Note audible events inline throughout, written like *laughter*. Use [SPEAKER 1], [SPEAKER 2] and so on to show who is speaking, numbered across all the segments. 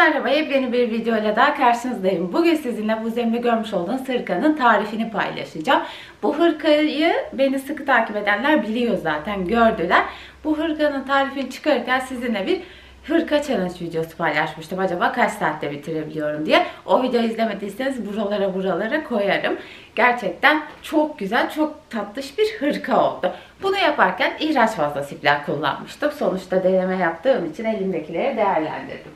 [SPEAKER 1] merhaba, yepyeni bir videoyla daha karşınızdayım. Bugün sizinle bu üzerimde görmüş olduğunuz hırkanın tarifini paylaşacağım. Bu hırkayı beni sıkı takip edenler biliyor zaten, gördüler. Bu hırkanın tarifini çıkarırken sizinle bir hırka challenge videosu paylaşmıştım. Acaba kaç saatte bitirebiliyorum diye. O videoyu izlemediyseniz buralara buralara koyarım. Gerçekten çok güzel, çok tatlış bir hırka oldu. Bunu yaparken ihraç fazlası ipler kullanmıştım. Sonuçta deneme yaptığım için elimdekileri değerlendirdim.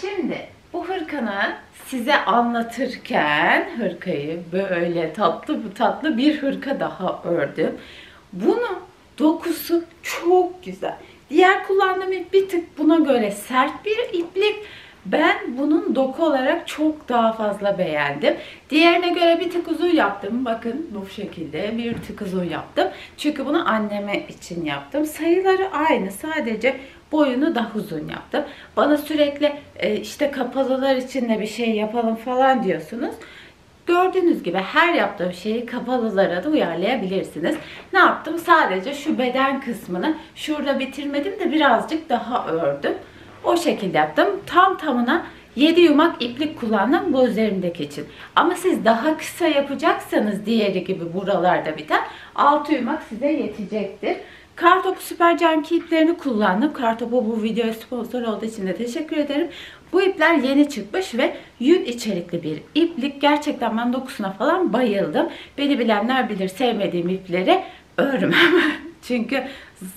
[SPEAKER 1] Şimdi bu hırkanı size anlatırken hırkayı böyle tatlı bu tatlı bir hırka daha ördüm. Bunun dokusu çok güzel. Diğer kullandığım ip bir tık buna göre sert bir iplik. Ben bunun doku olarak çok daha fazla beğendim. Diğerine göre bir tık uzun yaptım. Bakın bu şekilde bir tık uzun yaptım. Çünkü bunu anneme için yaptım. Sayıları aynı. Sadece boyunu daha uzun yaptım. Bana sürekli e, işte kapalılar için de bir şey yapalım falan diyorsunuz. Gördüğünüz gibi her yaptığım şeyi kapalılara da uyarlayabilirsiniz. Ne yaptım? Sadece şu beden kısmını şurada bitirmedim de birazcık daha ördüm. O şekilde yaptım. Tam tamına 7 yumak iplik kullandım bu üzerimdeki için. Ama siz daha kısa yapacaksanız diğeri gibi buralarda biten 6 yumak size yetecektir. Kartopu Süper cam iplerini kullandım. Kartopu bu videoya sponsor olduğu için de teşekkür ederim. Bu ipler yeni çıkmış ve yün içerikli bir iplik. Gerçekten ben dokusuna falan bayıldım. Beni bilenler bilir sevmediğim ipleri örmem. *laughs* Çünkü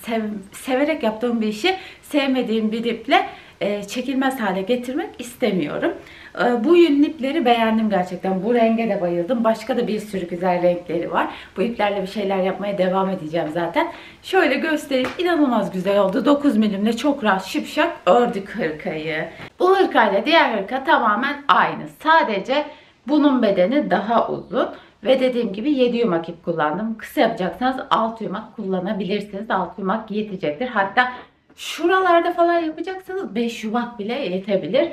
[SPEAKER 1] sev, severek yaptığım bir işi sevmediğim bir iple e, çekilmez hale getirmek istemiyorum. Ee, bu yün ipleri beğendim gerçekten. Bu renge de bayıldım. Başka da bir sürü güzel renkleri var. Bu iplerle bir şeyler yapmaya devam edeceğim zaten. Şöyle göstereyim. İnanılmaz güzel oldu. 9 milimle çok rahat şıpşak ördük hırkayı. Bu hırkayla diğer hırka tamamen aynı. Sadece bunun bedeni daha uzun. Ve dediğim gibi 7 yumak ip kullandım. Kısa yapacaksanız 6 yumak kullanabilirsiniz. 6 yumak yetecektir. Hatta şuralarda falan yapacaksanız 5 yumak bile yetebilir.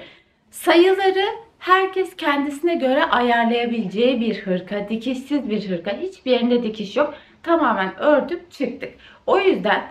[SPEAKER 1] Sayıları herkes kendisine göre ayarlayabileceği bir hırka, dikişsiz bir hırka. Hiçbir yerinde dikiş yok. Tamamen ördük çıktık. O yüzden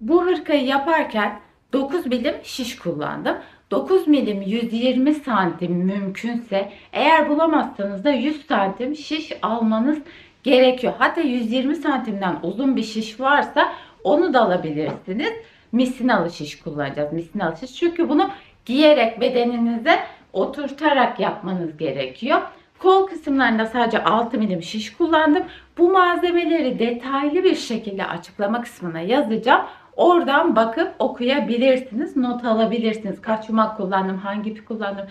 [SPEAKER 1] bu hırkayı yaparken 9 milim şiş kullandım. 9 milim 120 santim mümkünse eğer bulamazsanız da 100 santim şiş almanız gerekiyor. Hatta 120 santimden uzun bir şiş varsa onu da alabilirsiniz. Misinalı şiş kullanacağız. Misinalı şiş çünkü bunu giyerek bedeninize oturtarak yapmanız gerekiyor. Kol kısımlarında sadece 6 milim şiş kullandım. Bu malzemeleri detaylı bir şekilde açıklama kısmına yazacağım. Oradan bakıp okuyabilirsiniz, not alabilirsiniz. Kaç yumak kullandım, hangi ipi kullandım,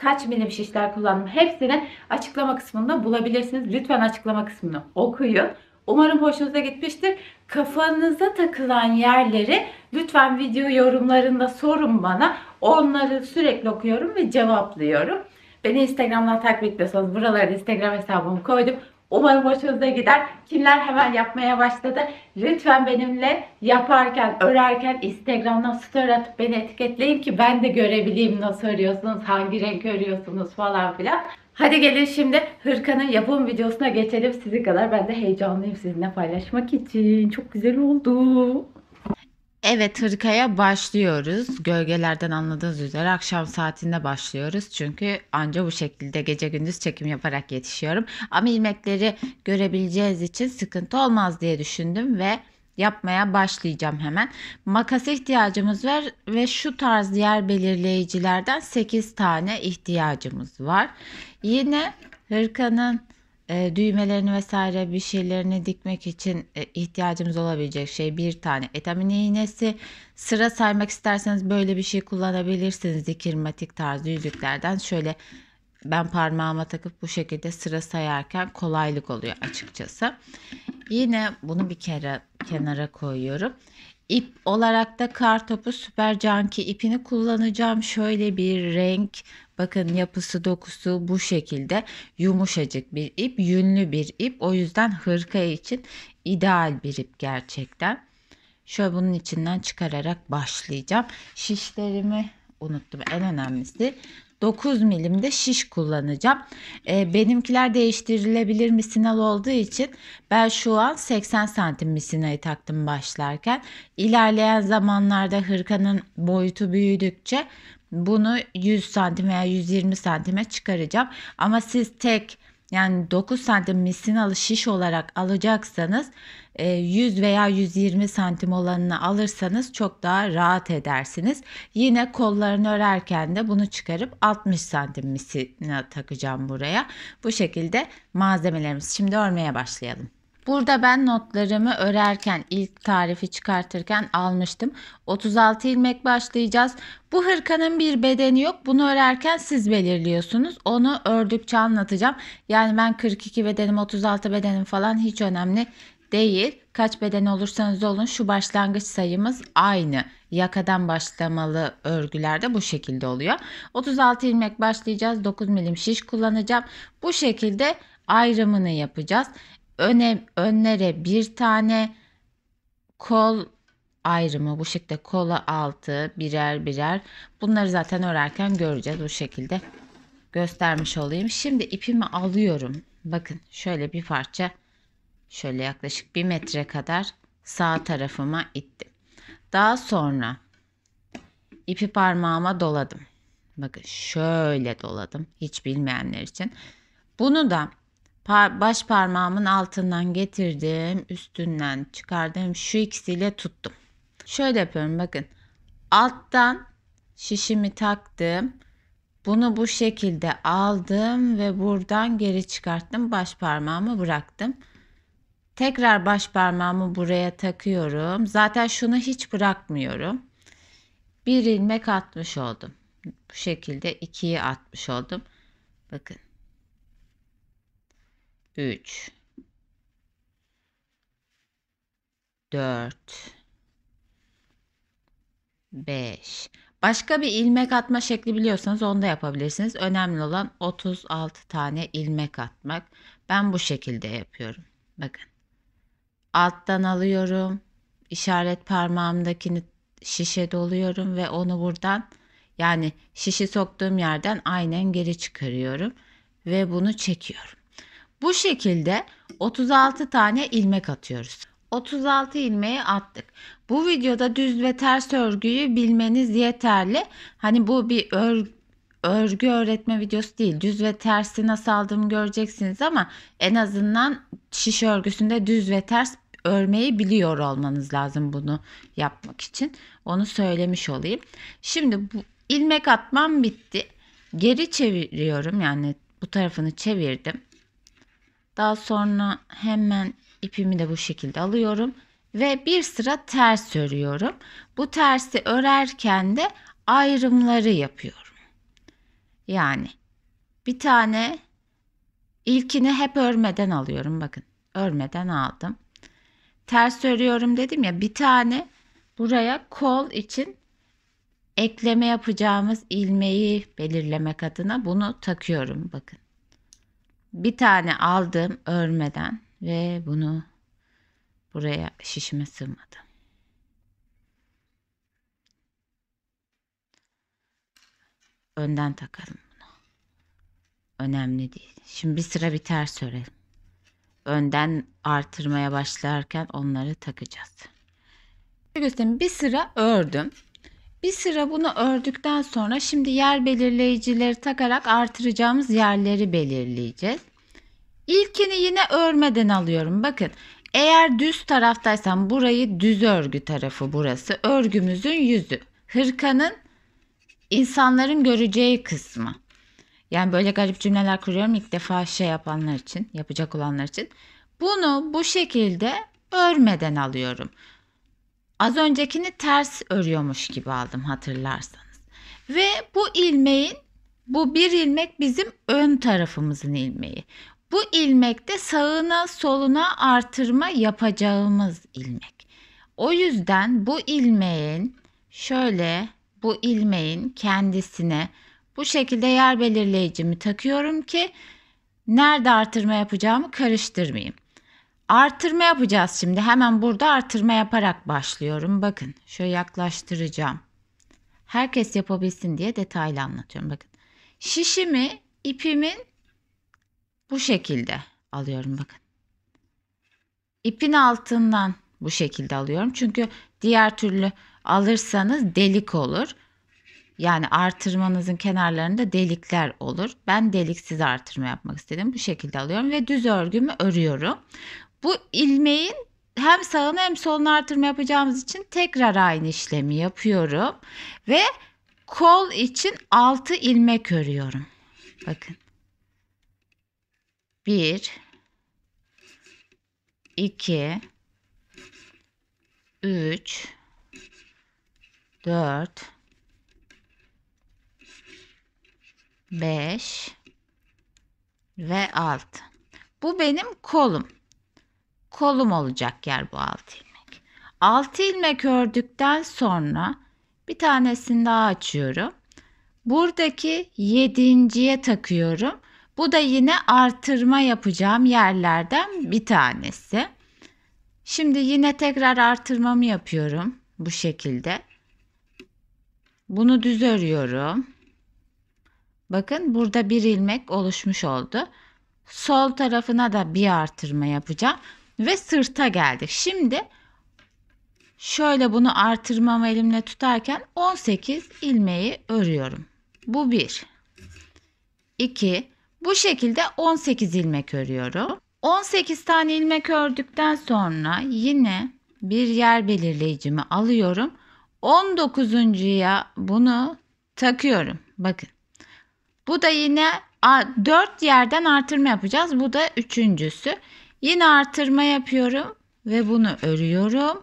[SPEAKER 1] kaç milim şişler kullandım hepsini açıklama kısmında bulabilirsiniz. Lütfen açıklama kısmını okuyun. Umarım hoşunuza gitmiştir. Kafanıza takılan yerleri lütfen video yorumlarında sorun bana. Onları sürekli okuyorum ve cevaplıyorum. Beni Instagram'dan takip etmiyorsanız buralara Instagram hesabımı koydum. Umarım hoşunuza gider. Kimler hemen yapmaya başladı? Lütfen benimle yaparken, örerken Instagram'dan story atıp beni etiketleyin ki ben de görebileyim nasıl örüyorsunuz, hangi renk örüyorsunuz falan filan. Hadi gelin şimdi hırkanın yapım videosuna geçelim. Sizi kadar ben de heyecanlıyım sizinle paylaşmak için. Çok güzel oldu. Evet, hırkaya başlıyoruz. Gölgelerden anladığınız üzere akşam saatinde başlıyoruz. Çünkü anca bu şekilde gece gündüz çekim yaparak yetişiyorum. Ama ilmekleri görebileceğiz için sıkıntı olmaz diye düşündüm ve yapmaya başlayacağım hemen. Makas ihtiyacımız var ve şu tarz diğer belirleyicilerden 8 tane ihtiyacımız var. Yine hırkanın e, düğmelerini vesaire bir şeylerini dikmek için e, ihtiyacımız olabilecek şey bir tane etamine iğnesi. Sıra saymak isterseniz böyle bir şey kullanabilirsiniz dikirmatik tarzı yüzüklerden. Şöyle ben parmağıma takıp bu şekilde sıra sayarken kolaylık oluyor açıkçası. Yine bunu bir kere kenara koyuyorum. İp olarak da kartopu süper canki ipini kullanacağım. Şöyle bir renk bakın yapısı dokusu bu şekilde yumuşacık bir ip yünlü bir ip o yüzden hırka için ideal bir ip gerçekten. Şöyle bunun içinden çıkararak başlayacağım. Şişlerimi unuttum en önemlisi 9 de şiş kullanacağım. E, benimkiler değiştirilebilir misinal olduğu için ben şu an 80 santim misinayı taktım başlarken. İlerleyen zamanlarda hırkanın boyutu büyüdükçe bunu 100 santim veya 120 santime çıkaracağım. Ama siz tek yani 9 santim misinalı şiş olarak alacaksanız 100 e, veya 120 santim olanını alırsanız çok daha rahat edersiniz. Yine kollarını örerken de bunu çıkarıp 60 santim misina takacağım buraya. Bu şekilde malzemelerimiz. Şimdi örmeye başlayalım. Burada ben notlarımı örerken ilk tarifi çıkartırken almıştım. 36 ilmek başlayacağız. Bu hırkanın bir bedeni yok. Bunu örerken siz belirliyorsunuz. Onu ördükçe anlatacağım. Yani ben 42 bedenim 36 bedenim falan hiç önemli değil. Kaç beden olursanız olun şu başlangıç sayımız aynı. Yakadan başlamalı örgülerde bu şekilde oluyor. 36 ilmek başlayacağız. 9 milim şiş kullanacağım. Bu şekilde ayrımını yapacağız öne, önlere bir tane kol ayrımı bu şekilde kola altı birer birer bunları zaten örerken göreceğiz bu şekilde göstermiş olayım. Şimdi ipimi alıyorum. Bakın şöyle bir parça şöyle yaklaşık bir metre kadar sağ tarafıma ittim. Daha sonra ipi parmağıma doladım. Bakın şöyle doladım hiç bilmeyenler için. Bunu da par baş parmağımın altından getirdim. Üstünden çıkardım. Şu ikisiyle tuttum. Şöyle yapıyorum bakın. Alttan şişimi taktım. Bunu bu şekilde aldım ve buradan geri çıkarttım. Baş parmağımı bıraktım. Tekrar baş parmağımı buraya takıyorum. Zaten şunu hiç bırakmıyorum. Bir ilmek atmış oldum. Bu şekilde ikiyi atmış oldum. Bakın 3 4 5 Başka bir ilmek atma şekli biliyorsanız onu da yapabilirsiniz. Önemli olan 36 tane ilmek atmak. Ben bu şekilde yapıyorum. Bakın. Alttan alıyorum. İşaret parmağımdakini şişe doluyorum ve onu buradan yani şişi soktuğum yerden aynen geri çıkarıyorum ve bunu çekiyorum. Bu şekilde 36 tane ilmek atıyoruz. 36 ilmeği attık. Bu videoda düz ve ters örgüyü bilmeniz yeterli. Hani bu bir örgü örgü öğretme videosu değil. Düz ve tersi nasıl aldığımı göreceksiniz ama en azından şiş örgüsünde düz ve ters örmeyi biliyor olmanız lazım bunu yapmak için. Onu söylemiş olayım. Şimdi bu ilmek atmam bitti. Geri çeviriyorum yani bu tarafını çevirdim. Daha sonra hemen ipimi de bu şekilde alıyorum ve bir sıra ters örüyorum. Bu tersi örerken de ayrımları yapıyorum. Yani bir tane ilkini hep örmeden alıyorum. Bakın örmeden aldım. Ters örüyorum dedim ya bir tane buraya kol için ekleme yapacağımız ilmeği belirlemek adına bunu takıyorum. Bakın bir tane aldım örmeden ve bunu buraya şişime sığmadım. Önden takalım bunu. Önemli değil. Şimdi bir sıra bir ters örelim. Önden artırmaya başlarken onları takacağız. Göstereyim. Bir sıra ördüm. Bir sıra bunu ördükten sonra şimdi yer belirleyicileri takarak artıracağımız yerleri belirleyeceğiz. İlkini yine örmeden alıyorum. Bakın eğer düz taraftaysam burayı düz örgü tarafı burası. Örgümüzün yüzü. Hırkanın insanların göreceği kısmı. Yani böyle garip cümleler kuruyorum ilk defa şey yapanlar için, yapacak olanlar için. Bunu bu şekilde örmeden alıyorum az öncekini ters örüyormuş gibi aldım hatırlarsanız. Ve bu ilmeğin bu bir ilmek bizim ön tarafımızın ilmeği. Bu ilmekte sağına soluna artırma yapacağımız ilmek. O yüzden bu ilmeğin şöyle bu ilmeğin kendisine bu şekilde yer belirleyicimi takıyorum ki nerede artırma yapacağımı karıştırmayayım. Artırma yapacağız şimdi. Hemen burada artırma yaparak başlıyorum. Bakın şöyle yaklaştıracağım. Herkes yapabilsin diye detaylı anlatıyorum. Bakın şişimi ipimin bu şekilde alıyorum bakın. ipin altından bu şekilde alıyorum. Çünkü diğer türlü alırsanız delik olur. Yani artırmanızın kenarlarında delikler olur. Ben deliksiz artırma yapmak istedim. Bu şekilde alıyorum ve düz örgümü örüyorum. Bu ilmeğin hem sağını hem solunu artırma yapacağımız için tekrar aynı işlemi yapıyorum. Ve kol için 6 ilmek örüyorum. Bakın. 1 2 3 4 5 ve 6. Bu benim kolum kolum olacak yer bu 6 ilmek. 6 ilmek ördükten sonra bir tanesini daha açıyorum. Buradaki yedinciye takıyorum. Bu da yine artırma yapacağım yerlerden bir tanesi. Şimdi yine tekrar artırmamı yapıyorum bu şekilde. Bunu düz örüyorum. Bakın burada bir ilmek oluşmuş oldu. Sol tarafına da bir artırma yapacağım ve sırta geldik. Şimdi şöyle bunu artırmam elimle tutarken 18 ilmeği örüyorum. Bu 1. 2. Bu şekilde 18 ilmek örüyorum. 18 tane ilmek ördükten sonra yine bir yer belirleyicimi alıyorum. 19.ya bunu takıyorum. Bakın. Bu da yine 4 yerden artırma yapacağız. Bu da üçüncüsü. Yine artırma yapıyorum ve bunu örüyorum.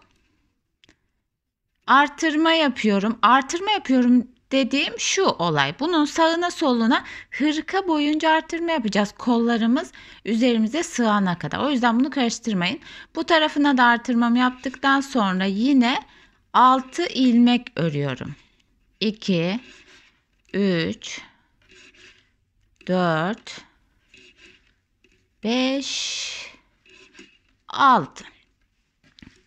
[SPEAKER 1] Artırma yapıyorum. Artırma yapıyorum dediğim şu olay. Bunun sağına soluna hırka boyunca artırma yapacağız. Kollarımız üzerimize sığana kadar. O yüzden bunu karıştırmayın. Bu tarafına da artırmamı yaptıktan sonra yine 6 ilmek örüyorum. 2 3 4 5 6.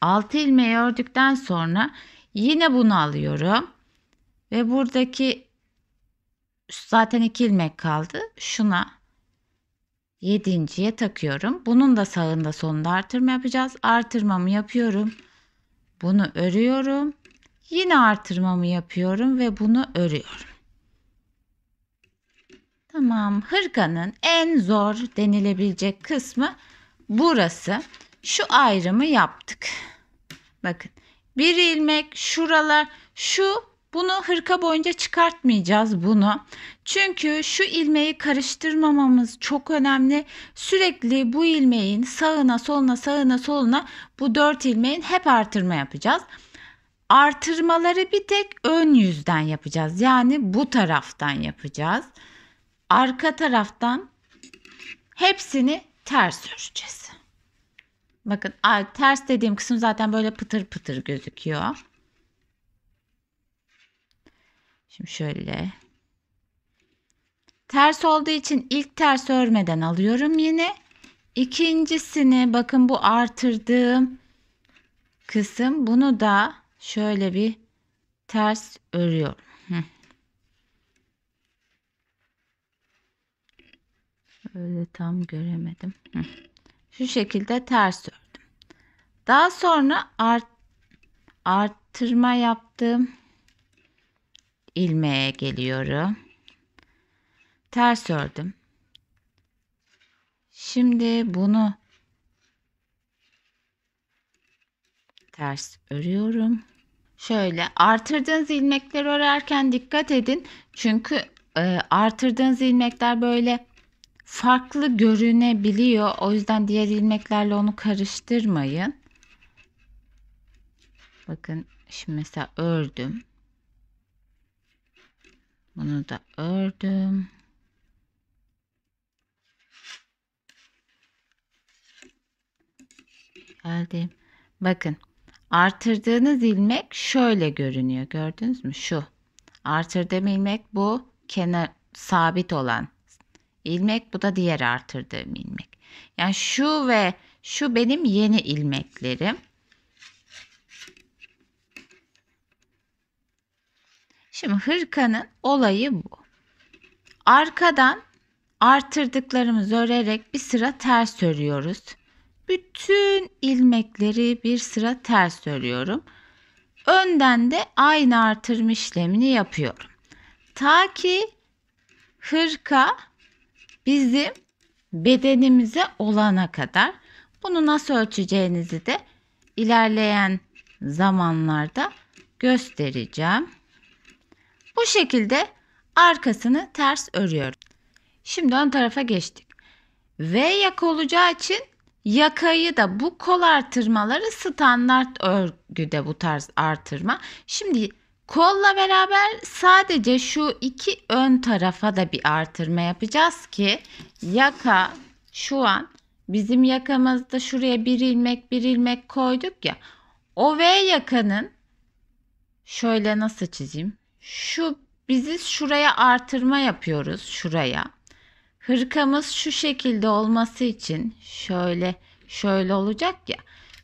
[SPEAKER 1] 6 ilmeği ördükten sonra yine bunu alıyorum. Ve buradaki zaten 2 ilmek kaldı. Şuna 7.ye takıyorum. Bunun da sağında sonunda artırma yapacağız. Artırmamı yapıyorum. Bunu örüyorum. Yine artırmamı yapıyorum ve bunu örüyorum. Tamam. Hırkanın en zor denilebilecek kısmı burası şu ayrımı yaptık. Bakın bir ilmek şuralar şu bunu hırka boyunca çıkartmayacağız bunu. Çünkü şu ilmeği karıştırmamamız çok önemli. Sürekli bu ilmeğin sağına soluna sağına soluna bu dört ilmeğin hep artırma yapacağız. Artırmaları bir tek ön yüzden yapacağız. Yani bu taraftan yapacağız. Arka taraftan hepsini ters öreceğiz. Bakın ters dediğim kısım zaten böyle pıtır pıtır gözüküyor. Şimdi şöyle. Ters olduğu için ilk ters örmeden alıyorum yine. İkincisini bakın bu artırdığım kısım bunu da şöyle bir ters örüyorum. Öyle tam göremedim. Şu şekilde ters ör. Daha sonra art, arttırma yaptım. ilmeğe geliyorum. Ters ördüm. Şimdi bunu ters örüyorum. Şöyle artırdığınız ilmekler örerken dikkat edin. Çünkü e, artırdığınız ilmekler böyle farklı görünebiliyor. O yüzden diğer ilmeklerle onu karıştırmayın. Bakın şimdi mesela ördüm. Bunu da ördüm. Geldim. Bakın artırdığınız ilmek şöyle görünüyor. Gördünüz mü? Şu. Artırdığım ilmek bu kenar sabit olan ilmek. Bu da diğer artırdığım ilmek. Yani şu ve şu benim yeni ilmeklerim. Şimdi hırkanın olayı bu. Arkadan artırdıklarımızı örerek bir sıra ters örüyoruz. Bütün ilmekleri bir sıra ters örüyorum. Önden de aynı artırma işlemini yapıyorum. Ta ki hırka bizim bedenimize olana kadar. Bunu nasıl ölçeceğinizi de ilerleyen zamanlarda göstereceğim. Bu şekilde arkasını ters örüyorum. Şimdi ön tarafa geçtik. V yaka olacağı için yakayı da bu kol artırmaları standart örgüde bu tarz artırma. Şimdi kolla beraber sadece şu iki ön tarafa da bir artırma yapacağız ki yaka şu an bizim yakamızda şuraya bir ilmek bir ilmek koyduk ya. O V yakanın şöyle nasıl çizeyim? şu bizi şuraya artırma yapıyoruz şuraya. Hırkamız şu şekilde olması için şöyle şöyle olacak ya.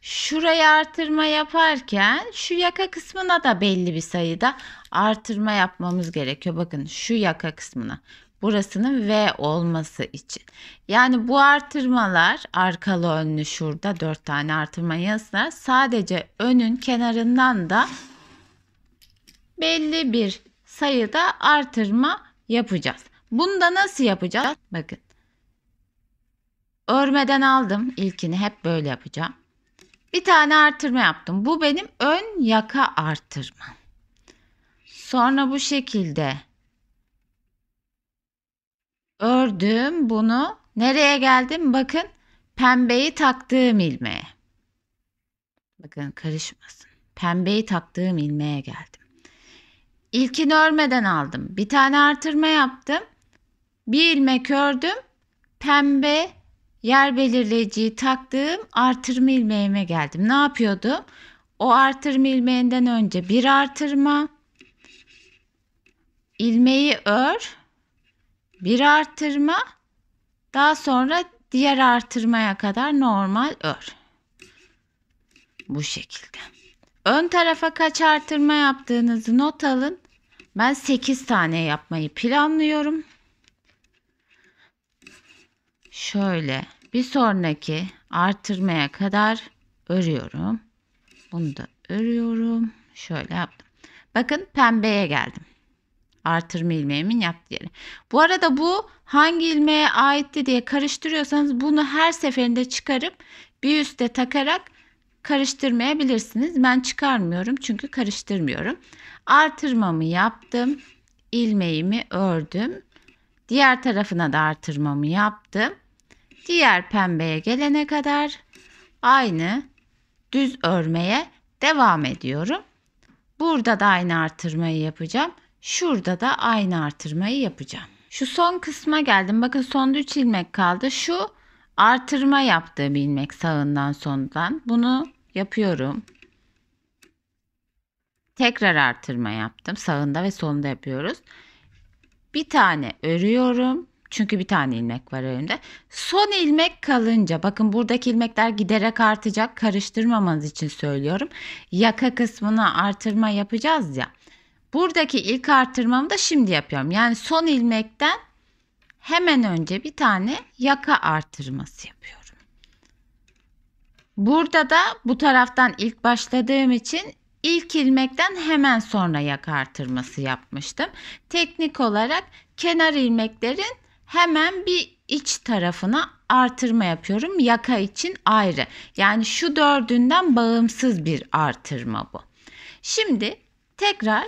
[SPEAKER 1] Şuraya artırma yaparken şu yaka kısmına da belli bir sayıda artırma yapmamız gerekiyor. Bakın şu yaka kısmına burasının V olması için. Yani bu artırmalar arkalı önlü şurada dört tane artırma yazılar sadece önün kenarından da belli bir sayıda artırma yapacağız. Bunu da nasıl yapacağız? Bakın. Örmeden aldım ilkini hep böyle yapacağım. Bir tane artırma yaptım. Bu benim ön yaka artırma. Sonra bu şekilde ördüm bunu. Nereye geldim? Bakın pembeyi taktığım ilmeğe. Bakın karışmasın. Pembeyi taktığım ilmeğe geldim. İlkini örmeden aldım. Bir tane artırma yaptım. Bir ilmek ördüm. Pembe yer belirleyiciyi taktığım artırma ilmeğime geldim. Ne yapıyordum? O artırma ilmeğinden önce bir artırma. ilmeği ör. Bir artırma. Daha sonra diğer artırmaya kadar normal ör. Bu şekilde. Ön tarafa kaç artırma yaptığınızı not alın. Ben 8 tane yapmayı planlıyorum. Şöyle bir sonraki artırmaya kadar örüyorum. Bunu da örüyorum. Şöyle yaptım. Bakın pembeye geldim. Artırma ilmeğimin yaptığı yeri. Bu arada bu hangi ilmeğe aitti diye karıştırıyorsanız bunu her seferinde çıkarıp bir üste takarak karıştırmayabilirsiniz. Ben çıkarmıyorum çünkü karıştırmıyorum. Artırmamı yaptım. ilmeğimi ördüm. Diğer tarafına da artırmamı yaptım. Diğer pembeye gelene kadar aynı düz örmeye devam ediyorum. Burada da aynı artırmayı yapacağım. Şurada da aynı artırmayı yapacağım. Şu son kısma geldim. Bakın son 3 ilmek kaldı. Şu artırma yaptığım ilmek sağından sondan. Bunu yapıyorum tekrar artırma yaptım. Sağında ve solunda yapıyoruz. Bir tane örüyorum. Çünkü bir tane ilmek var elimde. Son ilmek kalınca bakın buradaki ilmekler giderek artacak. Karıştırmamanız için söylüyorum. Yaka kısmına artırma yapacağız ya. Buradaki ilk artırmamı da şimdi yapıyorum. Yani son ilmekten hemen önce bir tane yaka artırması yapıyorum. Burada da bu taraftan ilk başladığım için ilk ilmekten hemen sonra yakartırması yapmıştım. Teknik olarak kenar ilmeklerin hemen bir iç tarafına artırma yapıyorum. Yaka için ayrı. Yani şu dördünden bağımsız bir artırma bu. Şimdi tekrar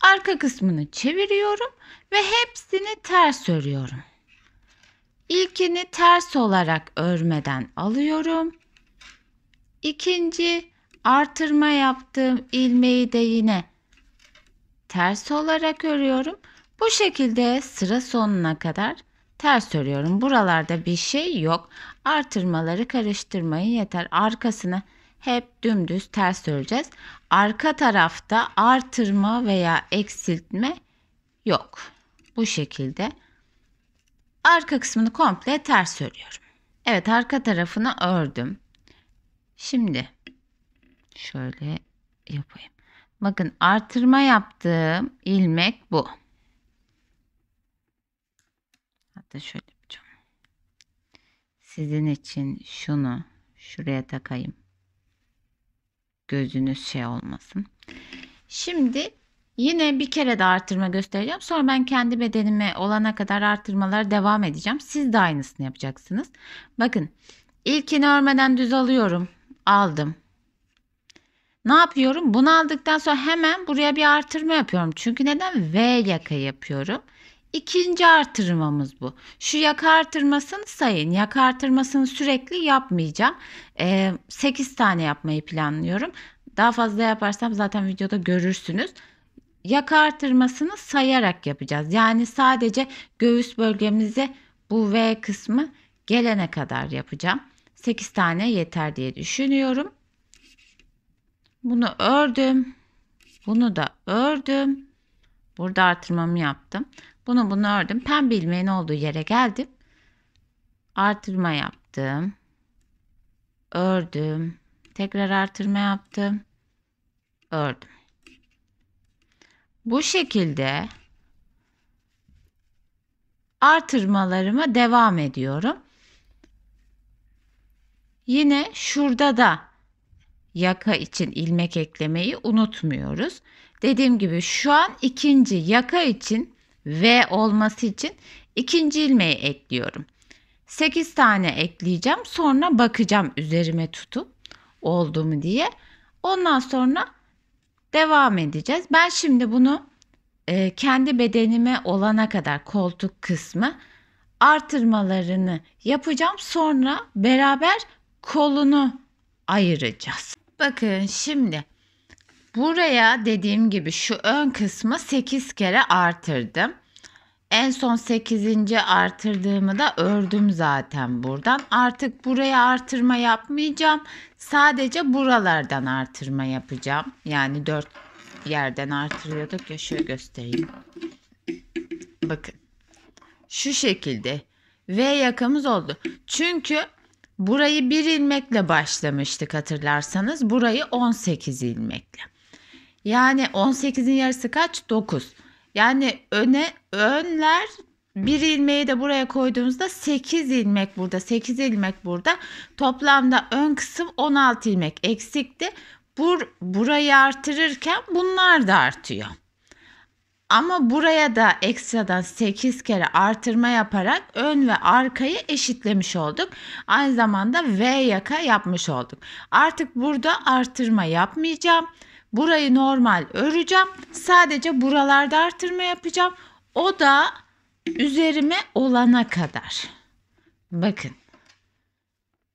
[SPEAKER 1] arka kısmını çeviriyorum ve hepsini ters örüyorum. İlkini ters olarak örmeden alıyorum. İkinci, Artırma yaptığım ilmeği de yine ters olarak örüyorum. Bu şekilde sıra sonuna kadar ters örüyorum. Buralarda bir şey yok. Artırmaları karıştırmayın yeter. Arkasını hep dümdüz ters öreceğiz. Arka tarafta artırma veya eksiltme yok. Bu şekilde arka kısmını komple ters örüyorum. Evet arka tarafını ördüm. Şimdi Şöyle yapayım. Bakın artırma yaptığım ilmek bu. Hatta şöyle yapacağım. Sizin için şunu şuraya takayım. Gözünüz şey olmasın. Şimdi Yine bir kere de artırma göstereceğim. Sonra ben kendi bedenime olana kadar artırmalar devam edeceğim. Siz de aynısını yapacaksınız. Bakın ilkini örmeden düz alıyorum. Aldım. Ne yapıyorum? Bunu aldıktan sonra hemen buraya bir artırma yapıyorum. Çünkü neden? V yaka yapıyorum. İkinci artırmamız bu. Şu yak artırmasını sayın. Yak artırmasını sürekli yapmayacağım. Ee, 8 tane yapmayı planlıyorum. Daha fazla yaparsam zaten videoda görürsünüz. Yak artırmasını sayarak yapacağız. Yani sadece göğüs bölgemize bu V kısmı gelene kadar yapacağım. 8 tane yeter diye düşünüyorum. Bunu ördüm. Bunu da ördüm. Burada artırmamı yaptım. Bunu bunu ördüm. Pembe ilmeğin olduğu yere geldim. Artırma yaptım. Ördüm. Tekrar artırma yaptım. Ördüm. Bu şekilde artırmalarıma devam ediyorum. Yine şurada da yaka için ilmek eklemeyi unutmuyoruz. Dediğim gibi şu an ikinci yaka için V olması için ikinci ilmeği ekliyorum. 8 tane ekleyeceğim. Sonra bakacağım üzerime tutup oldu mu diye. Ondan sonra devam edeceğiz. Ben şimdi bunu e, kendi bedenime olana kadar koltuk kısmı artırmalarını yapacağım. Sonra beraber kolunu ayıracağız. Bakın şimdi buraya dediğim gibi şu ön kısmı 8 kere artırdım. En son 8. artırdığımı da ördüm zaten buradan. Artık buraya artırma yapmayacağım. Sadece buralardan artırma yapacağım. Yani 4 yerden artırıyorduk ya şöyle göstereyim. Bakın. Şu şekilde V yakamız oldu. Çünkü Burayı 1 ilmekle başlamıştık hatırlarsanız. Burayı 18 ilmekle. Yani 18'in yarısı kaç? 9. Yani öne önler bir ilmeği de buraya koyduğumuzda 8 ilmek burada, 8 ilmek burada. Toplamda ön kısım 16 ilmek eksikti. Bur burayı artırırken bunlar da artıyor. Ama buraya da ekstradan 8 kere artırma yaparak ön ve arkayı eşitlemiş olduk. Aynı zamanda V yaka yapmış olduk. Artık burada artırma yapmayacağım. Burayı normal öreceğim. Sadece buralarda artırma yapacağım. O da üzerime olana kadar. Bakın.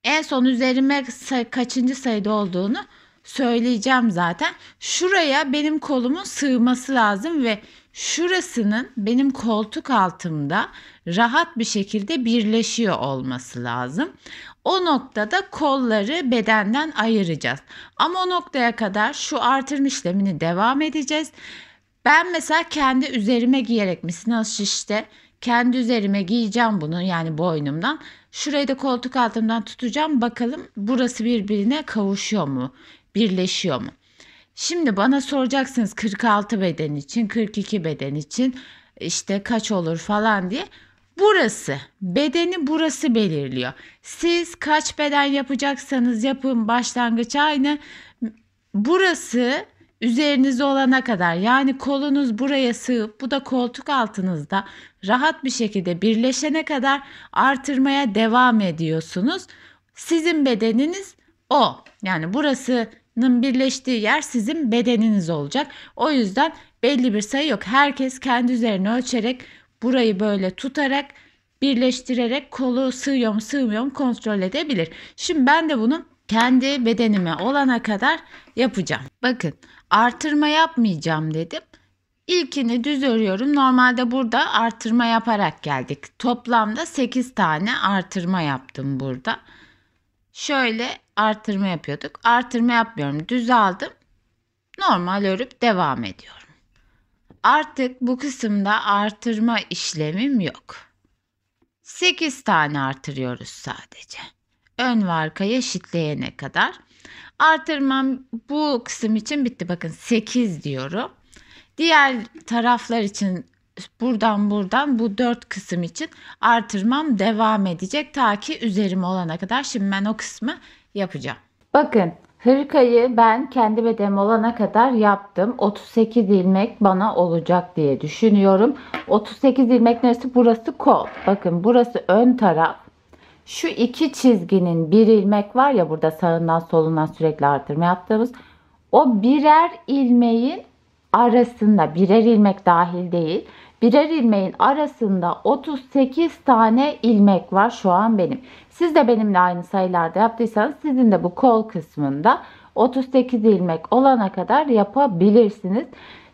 [SPEAKER 1] En son üzerime kaçıncı sayıda olduğunu söyleyeceğim zaten. Şuraya benim kolumun sığması lazım ve şurasının benim koltuk altımda rahat bir şekilde birleşiyor olması lazım. O noktada kolları bedenden ayıracağız. Ama o noktaya kadar şu artırma işlemini devam edeceğiz. Ben mesela kendi üzerime giyerek misina şişte kendi üzerime giyeceğim bunu yani boynumdan. Şurayı da koltuk altımdan tutacağım. Bakalım burası birbirine kavuşuyor mu? birleşiyor mu? Şimdi bana soracaksınız 46 beden için, 42 beden için işte kaç olur falan diye. Burası, bedeni burası belirliyor. Siz kaç beden yapacaksanız yapın başlangıç aynı. Burası üzerinize olana kadar yani kolunuz buraya sığıp bu da koltuk altınızda rahat bir şekilde birleşene kadar artırmaya devam ediyorsunuz. Sizin bedeniniz o. Yani burası birleştiği yer sizin bedeniniz olacak. O yüzden belli bir sayı yok. Herkes kendi üzerine ölçerek burayı böyle tutarak birleştirerek kolu sığıyor mu sığmıyor mu kontrol edebilir. Şimdi ben de bunu kendi bedenime olana kadar yapacağım. Bakın artırma yapmayacağım dedim. İlkini düz örüyorum. Normalde burada artırma yaparak geldik. Toplamda 8 tane artırma yaptım burada şöyle artırma yapıyorduk. Artırma yapmıyorum. Düz aldım. Normal örüp devam ediyorum. Artık bu kısımda artırma işlemim yok. 8 tane artırıyoruz sadece. Ön ve arkaya eşitleyene kadar. Artırmam bu kısım için bitti. Bakın 8 diyorum. Diğer taraflar için buradan buradan bu dört kısım için artırmam devam edecek ta ki üzerim olana kadar. Şimdi ben o kısmı yapacağım. Bakın hırkayı ben kendi bedenim olana kadar yaptım. 38 ilmek bana olacak diye düşünüyorum. 38 ilmek neresi? Burası kol. Bakın burası ön taraf. Şu iki çizginin bir ilmek var ya burada sağından solundan sürekli artırma yaptığımız. O birer ilmeğin arasında birer ilmek dahil değil Birer ilmeğin arasında 38 tane ilmek var şu an benim. Siz de benimle aynı sayılarda yaptıysanız sizin de bu kol kısmında 38 ilmek olana kadar yapabilirsiniz.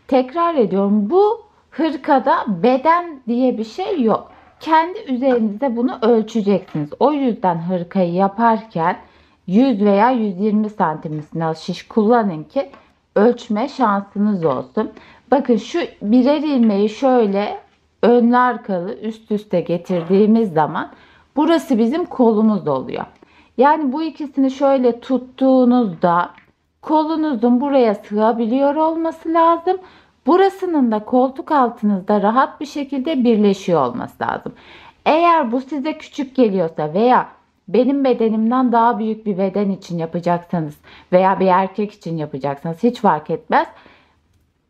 [SPEAKER 1] Tekrar ediyorum bu hırkada beden diye bir şey yok. Kendi üzerinizde bunu ölçeceksiniz. O yüzden hırkayı yaparken 100 veya 120 santim şiş kullanın ki ölçme şansınız olsun. Bakın şu birer ilmeği şöyle önlü arkalı üst üste getirdiğimiz zaman burası bizim kolumuz oluyor. Yani bu ikisini şöyle tuttuğunuzda kolunuzun buraya sığabiliyor olması lazım. Burasının da koltuk altınızda rahat bir şekilde birleşiyor olması lazım. Eğer bu size küçük geliyorsa veya benim bedenimden daha büyük bir beden için yapacaksanız veya bir erkek için yapacaksanız hiç fark etmez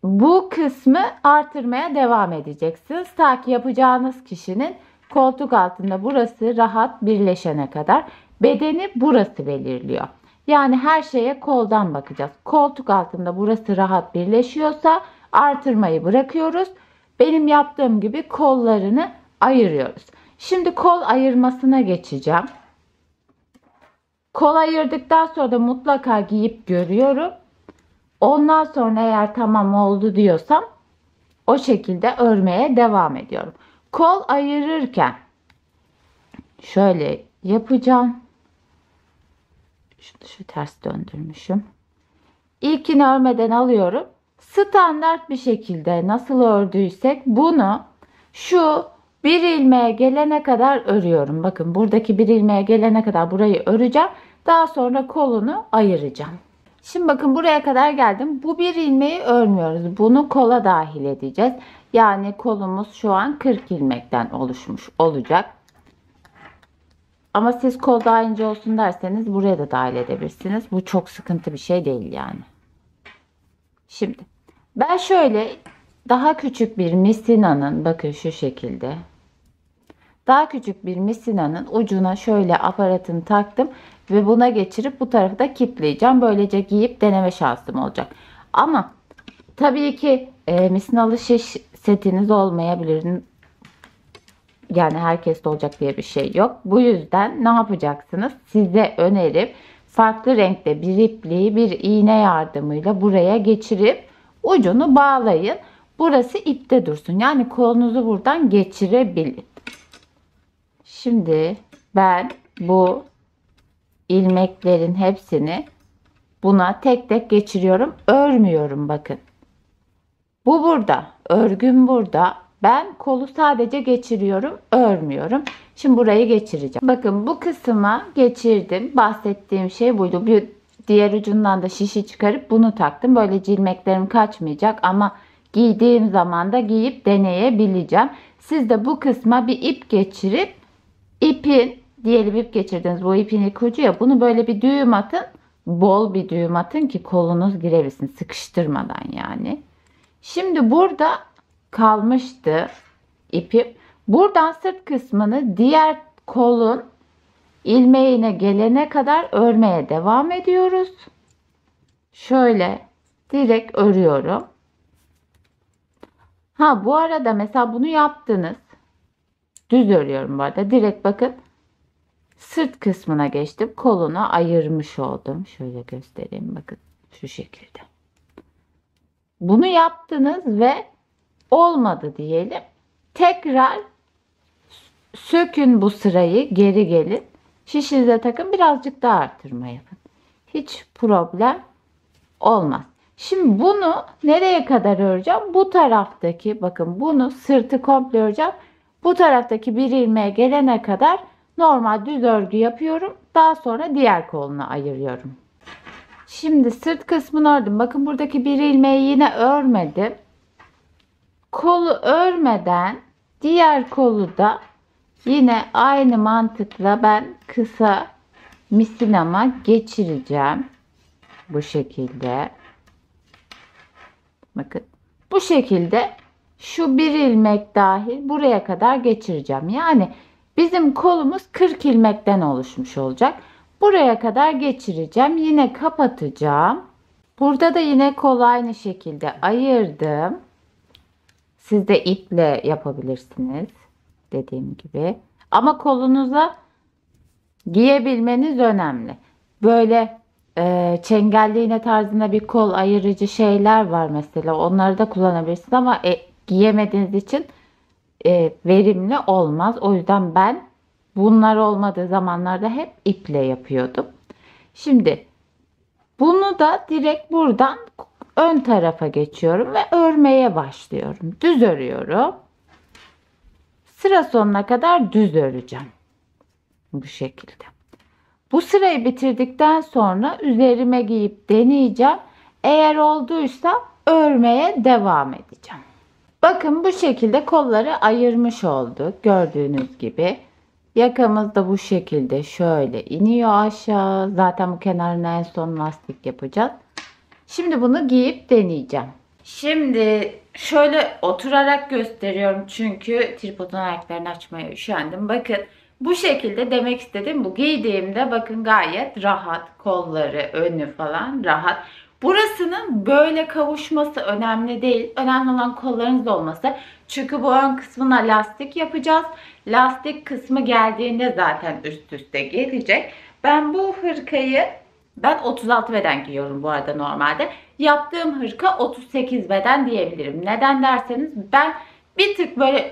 [SPEAKER 1] bu kısmı artırmaya devam edeceksiniz. Ta ki yapacağınız kişinin koltuk altında burası rahat birleşene kadar bedeni burası belirliyor. Yani her şeye koldan bakacağız. Koltuk altında burası rahat birleşiyorsa artırmayı bırakıyoruz. Benim yaptığım gibi kollarını ayırıyoruz. Şimdi kol ayırmasına geçeceğim. Kol ayırdıktan sonra da mutlaka giyip görüyorum. Ondan sonra eğer tamam oldu diyorsam o şekilde örmeye devam ediyorum. Kol ayırırken şöyle yapacağım. Şunu şu ters döndürmüşüm. İlkini örmeden alıyorum. Standart bir şekilde nasıl ördüysek bunu şu bir ilmeğe gelene kadar örüyorum. Bakın buradaki bir ilmeğe gelene kadar burayı öreceğim. Daha sonra kolunu ayıracağım. Şimdi bakın buraya kadar geldim. Bu bir ilmeği örmüyoruz. Bunu kola dahil edeceğiz. Yani kolumuz şu an 40 ilmekten oluşmuş olacak. Ama siz kol daha ince olsun derseniz buraya da dahil edebilirsiniz. Bu çok sıkıntı bir şey değil yani. Şimdi ben şöyle daha küçük bir misinanın bakın şu şekilde daha küçük bir misinanın ucuna şöyle aparatını taktım ve buna geçirip bu tarafı da kitleyeceğim. Böylece giyip deneme şansım olacak. Ama tabii ki e, misinalı şiş setiniz olmayabilir. Yani herkeste olacak diye bir şey yok. Bu yüzden ne yapacaksınız? Size önerim farklı renkte bir ipliği bir iğne yardımıyla buraya geçirip ucunu bağlayın. Burası ipte dursun. Yani kolunuzu buradan geçirebilin. Şimdi ben bu ilmeklerin hepsini buna tek tek geçiriyorum. Örmüyorum bakın. Bu burada. Örgüm burada. Ben kolu sadece geçiriyorum, örmüyorum. Şimdi burayı geçireceğim. Bakın bu kısma geçirdim. Bahsettiğim şey buydu. Bir diğer ucundan da şişi çıkarıp bunu taktım. Böyle cilmeklerim kaçmayacak ama giydiğim zaman da giyip deneyebileceğim. Siz de bu kısma bir ip geçirip ipin diyelim ip geçirdiniz. Bu ipin ilk ucu ya. Bunu böyle bir düğüm atın. Bol bir düğüm atın ki kolunuz girebilsin. Sıkıştırmadan yani. Şimdi burada kalmıştı ipim. Buradan sırt kısmını diğer kolun ilmeğine gelene kadar örmeye devam ediyoruz. Şöyle direkt örüyorum. Ha bu arada mesela bunu yaptınız. Düz örüyorum bu arada. Direkt bakın sırt kısmına geçtim. kolunu ayırmış oldum. Şöyle göstereyim bakın şu şekilde. Bunu yaptınız ve olmadı diyelim. Tekrar sökün bu sırayı geri gelin. Şişinize takın birazcık daha artırma yapın. Hiç problem olmaz. Şimdi bunu nereye kadar öreceğim? Bu taraftaki bakın bunu sırtı komple öreceğim. Bu taraftaki bir ilmeğe gelene kadar normal düz örgü yapıyorum. Daha sonra diğer koluna ayırıyorum. Şimdi sırt kısmını ördüm. Bakın buradaki bir ilmeği yine örmedim. Kolu örmeden diğer kolu da yine aynı mantıkla ben kısa misinama geçireceğim. Bu şekilde. Bakın bu şekilde şu bir ilmek dahil buraya kadar geçireceğim. Yani Bizim kolumuz 40 ilmekten oluşmuş olacak. Buraya kadar geçireceğim. Yine kapatacağım. Burada da yine kol aynı şekilde ayırdım. Siz de iple yapabilirsiniz. Dediğim gibi. Ama kolunuza giyebilmeniz önemli. Böyle e, çengelli iğne tarzında bir kol ayırıcı şeyler var mesela. Onları da kullanabilirsiniz ama e, giyemediğiniz için e, verimli olmaz. O yüzden ben bunlar olmadığı zamanlarda hep iple yapıyordum. Şimdi bunu da direkt buradan ön tarafa geçiyorum ve örmeye başlıyorum. Düz örüyorum. Sıra sonuna kadar düz öreceğim. Bu şekilde. Bu sırayı bitirdikten sonra üzerime giyip deneyeceğim. Eğer olduysa örmeye devam edeceğim. Bakın bu şekilde kolları ayırmış olduk. Gördüğünüz gibi. Yakamız da bu şekilde şöyle iniyor aşağı. Zaten bu kenarına en son lastik yapacağız. Şimdi bunu giyip deneyeceğim. Şimdi şöyle oturarak gösteriyorum çünkü tripodun ayaklarını açmaya üşendim. Bakın bu şekilde demek istedim bu giydiğimde bakın gayet rahat kolları önü falan rahat. Burasının böyle kavuşması önemli değil. Önemli olan kollarınız olması. Çünkü bu ön kısmına lastik yapacağız. Lastik kısmı geldiğinde zaten üst üste gelecek. Ben bu hırkayı ben 36 beden giyiyorum bu arada normalde. Yaptığım hırka 38 beden diyebilirim. Neden derseniz ben bir tık böyle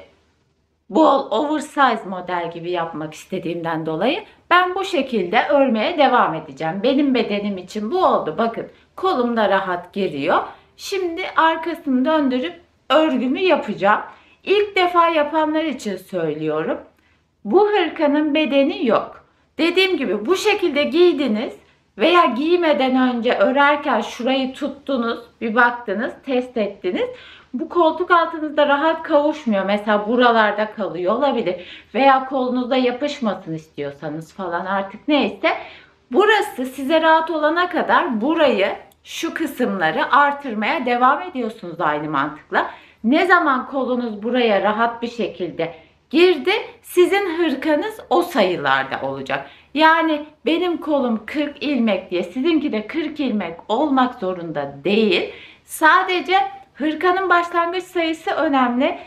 [SPEAKER 1] bol oversize model gibi yapmak istediğimden dolayı ben bu şekilde örmeye devam edeceğim. Benim bedenim için bu oldu. Bakın Kolum da rahat geliyor. Şimdi arkasını döndürüp örgümü yapacağım. İlk defa yapanlar için söylüyorum. Bu hırkanın bedeni yok. Dediğim gibi bu şekilde giydiniz veya giymeden önce örerken şurayı tuttunuz, bir baktınız, test ettiniz. Bu koltuk altınızda rahat kavuşmuyor. Mesela buralarda kalıyor olabilir. Veya kolunuzda yapışmasın istiyorsanız falan artık neyse. Burası size rahat olana kadar burayı şu kısımları artırmaya devam ediyorsunuz aynı mantıkla. Ne zaman kolunuz buraya rahat bir şekilde girdi sizin hırkanız o sayılarda olacak. Yani benim kolum 40 ilmek diye sizinki de 40 ilmek olmak zorunda değil. Sadece hırkanın başlangıç sayısı önemli.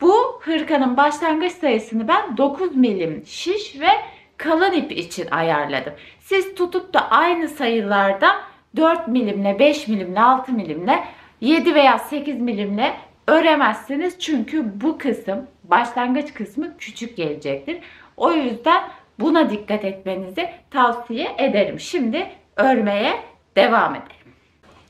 [SPEAKER 1] Bu hırkanın başlangıç sayısını ben 9 milim şiş ve kalın ip için ayarladım. Siz tutup da aynı sayılarda 4 milimle, 5 milimle, 6 milimle, 7 veya 8 milimle öremezsiniz. Çünkü bu kısım, başlangıç kısmı küçük gelecektir. O yüzden buna dikkat etmenizi tavsiye ederim. Şimdi örmeye devam edelim.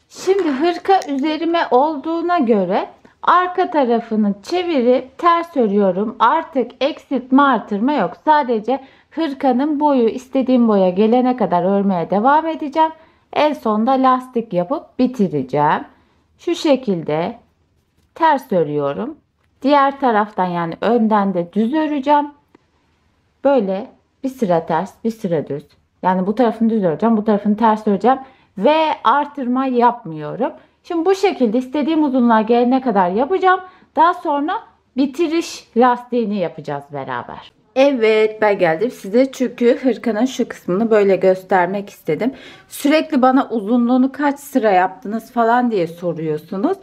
[SPEAKER 1] Şimdi hırka üzerime olduğuna göre arka tarafını çevirip ters örüyorum. Artık eksiltme artırma yok. Sadece Hırkanın boyu istediğim boya gelene kadar örmeye devam edeceğim. En sonda lastik yapıp bitireceğim. Şu şekilde ters örüyorum. Diğer taraftan yani önden de düz öreceğim. Böyle bir sıra ters bir sıra düz. Yani bu tarafını düz öreceğim bu tarafını ters öreceğim. Ve artırma yapmıyorum. Şimdi bu şekilde istediğim uzunluğa gelene kadar yapacağım. Daha sonra bitiriş lastiğini yapacağız beraber. Evet ben geldim size çünkü hırkanın şu kısmını böyle göstermek istedim. Sürekli bana uzunluğunu kaç sıra yaptınız falan diye soruyorsunuz.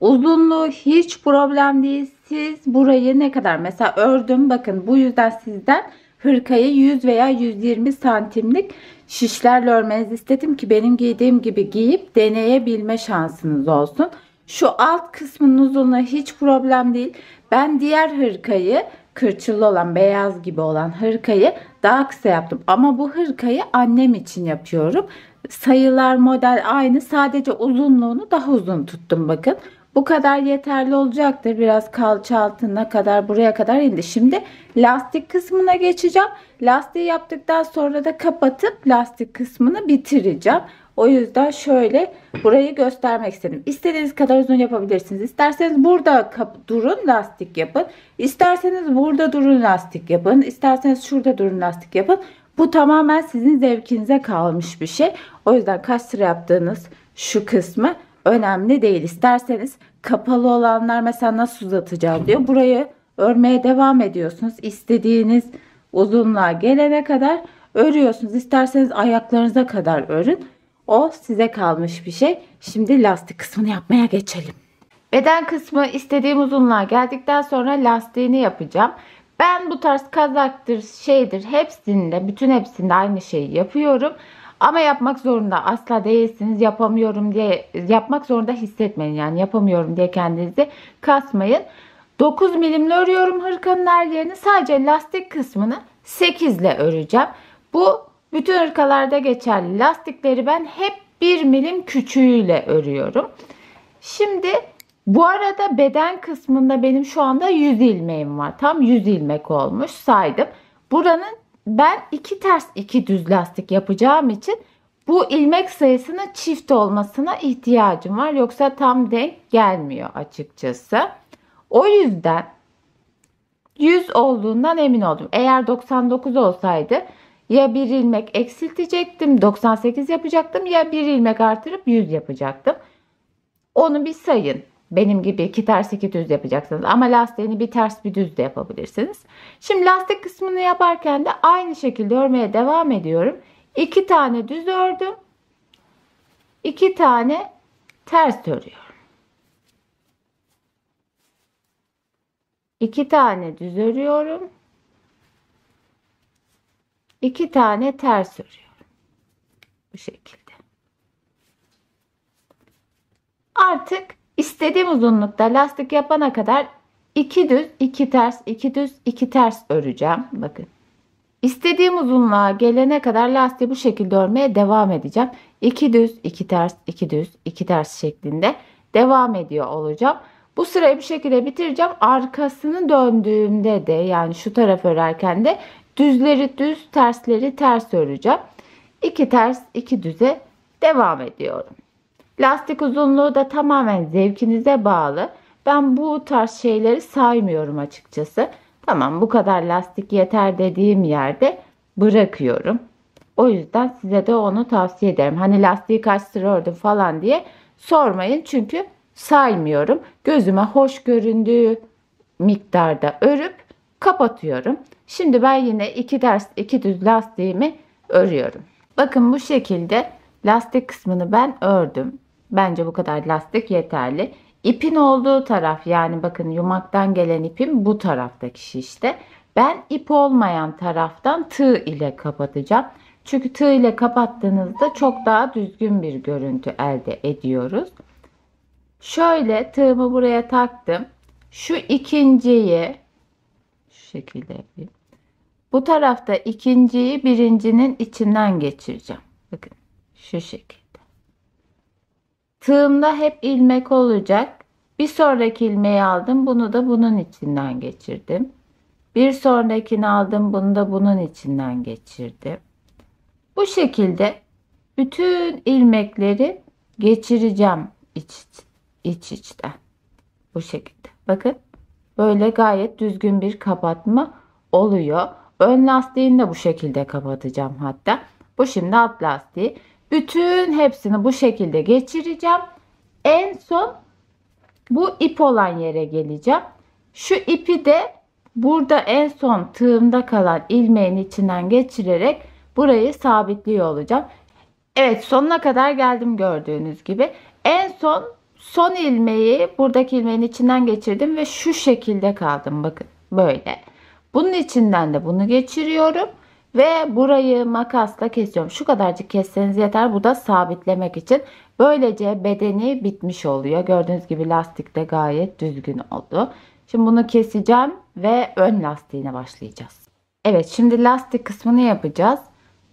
[SPEAKER 1] Uzunluğu hiç problem değil. Siz burayı ne kadar mesela ördüm bakın bu yüzden sizden hırkayı 100 veya 120 santimlik şişlerle örmenizi istedim ki benim giydiğim gibi giyip deneyebilme şansınız olsun. Şu alt kısmının uzunluğu hiç problem değil. Ben diğer hırkayı kırçıllı olan beyaz gibi olan hırkayı daha kısa yaptım. Ama bu hırkayı annem için yapıyorum. Sayılar model aynı sadece uzunluğunu daha uzun tuttum bakın. Bu kadar yeterli olacaktır. Biraz kalça altına kadar buraya kadar indi. Şimdi lastik kısmına geçeceğim. Lastiği yaptıktan sonra da kapatıp lastik kısmını bitireceğim. O yüzden şöyle burayı göstermek istedim. İstediğiniz kadar uzun yapabilirsiniz. İsterseniz burada durun lastik yapın. İsterseniz burada durun lastik yapın. İsterseniz şurada durun lastik yapın. Bu tamamen sizin zevkinize kalmış bir şey. O yüzden kaç sıra yaptığınız şu kısmı önemli değil. İsterseniz kapalı olanlar mesela nasıl uzatacağım diyor. Burayı örmeye devam ediyorsunuz. İstediğiniz uzunluğa gelene kadar örüyorsunuz. İsterseniz ayaklarınıza kadar örün. O size kalmış bir şey. Şimdi lastik kısmını yapmaya geçelim. Beden kısmı istediğim uzunluğa geldikten sonra lastiğini yapacağım. Ben bu tarz kazaktır, şeydir hepsinde, bütün hepsinde aynı şeyi yapıyorum. Ama yapmak zorunda asla değilsiniz yapamıyorum diye yapmak zorunda hissetmeyin yani yapamıyorum diye kendinizi kasmayın. 9 milimle örüyorum hırkanın her yerini sadece lastik kısmını 8 ile öreceğim. Bu bütün ırkalarda geçerli. Lastikleri ben hep 1 milim küçüğüyle örüyorum. Şimdi bu arada beden kısmında benim şu anda 100 ilmeğim var. Tam 100 ilmek olmuş saydım. Buranın ben iki ters iki düz lastik yapacağım için bu ilmek sayısının çift olmasına ihtiyacım var. Yoksa tam denk gelmiyor açıkçası. O yüzden 100 olduğundan emin oldum. Eğer 99 olsaydı ya bir ilmek eksiltecektim 98 yapacaktım ya bir ilmek artırıp 100 yapacaktım. Onu bir sayın. Benim gibi iki ters iki düz yapacaksınız ama lastiğini bir ters bir düz de yapabilirsiniz. Şimdi lastik kısmını yaparken de aynı şekilde örmeye devam ediyorum. İki tane düz ördüm. 2 tane ters örüyorum. İki tane düz örüyorum iki tane ters örüyorum. Bu şekilde. Artık istediğim uzunlukta lastik yapana kadar iki düz, iki ters, iki düz, iki ters öreceğim. Bakın. İstediğim uzunluğa gelene kadar lastiği bu şekilde örmeye devam edeceğim. 2 düz, 2 ters, 2 düz, 2 ters şeklinde devam ediyor olacağım. Bu sırayı bu şekilde bitireceğim. Arkasını döndüğümde de yani şu taraf örerken de Düzleri düz, tersleri ters öreceğim. 2 ters, 2 düze devam ediyorum. Lastik uzunluğu da tamamen zevkinize bağlı. Ben bu tarz şeyleri saymıyorum açıkçası. Tamam bu kadar lastik yeter dediğim yerde bırakıyorum. O yüzden size de onu tavsiye ederim. Hani lastiği kaç sıra ördüm falan diye sormayın. Çünkü saymıyorum. Gözüme hoş göründüğü miktarda örüp kapatıyorum. Şimdi ben yine iki ters iki düz lastiğimi örüyorum. Bakın bu şekilde lastik kısmını ben ördüm. Bence bu kadar lastik yeterli. İpin olduğu taraf yani bakın yumaktan gelen ipim bu taraftaki şişte. Ben ip olmayan taraftan tığ ile kapatacağım. Çünkü tığ ile kapattığınızda çok daha düzgün bir görüntü elde ediyoruz. Şöyle tığımı buraya taktım. Şu ikinciyi şu şekilde yapayım. Bu tarafta ikinciyi birincinin içinden geçireceğim. Bakın şu şekilde. Tığımda hep ilmek olacak. Bir sonraki ilmeği aldım. Bunu da bunun içinden geçirdim. Bir sonrakini aldım. Bunu da bunun içinden geçirdim. Bu şekilde bütün ilmekleri geçireceğim iç, iç içten. Bu şekilde. Bakın böyle gayet düzgün bir kapatma oluyor. Ön lastiğini de bu şekilde kapatacağım hatta. Bu şimdi alt lastiği. Bütün hepsini bu şekilde geçireceğim. En son bu ip olan yere geleceğim. Şu ipi de burada en son tığımda kalan ilmeğin içinden geçirerek burayı sabitliyor olacağım. Evet sonuna kadar geldim gördüğünüz gibi. En son son ilmeği buradaki ilmeğin içinden geçirdim ve şu şekilde kaldım bakın böyle. Bunun içinden de bunu geçiriyorum. Ve burayı makasla kesiyorum. Şu kadarcık kesseniz yeter. Bu da sabitlemek için. Böylece bedeni bitmiş oluyor. Gördüğünüz gibi lastik de gayet düzgün oldu. Şimdi bunu keseceğim ve ön lastiğine başlayacağız. Evet şimdi lastik kısmını yapacağız.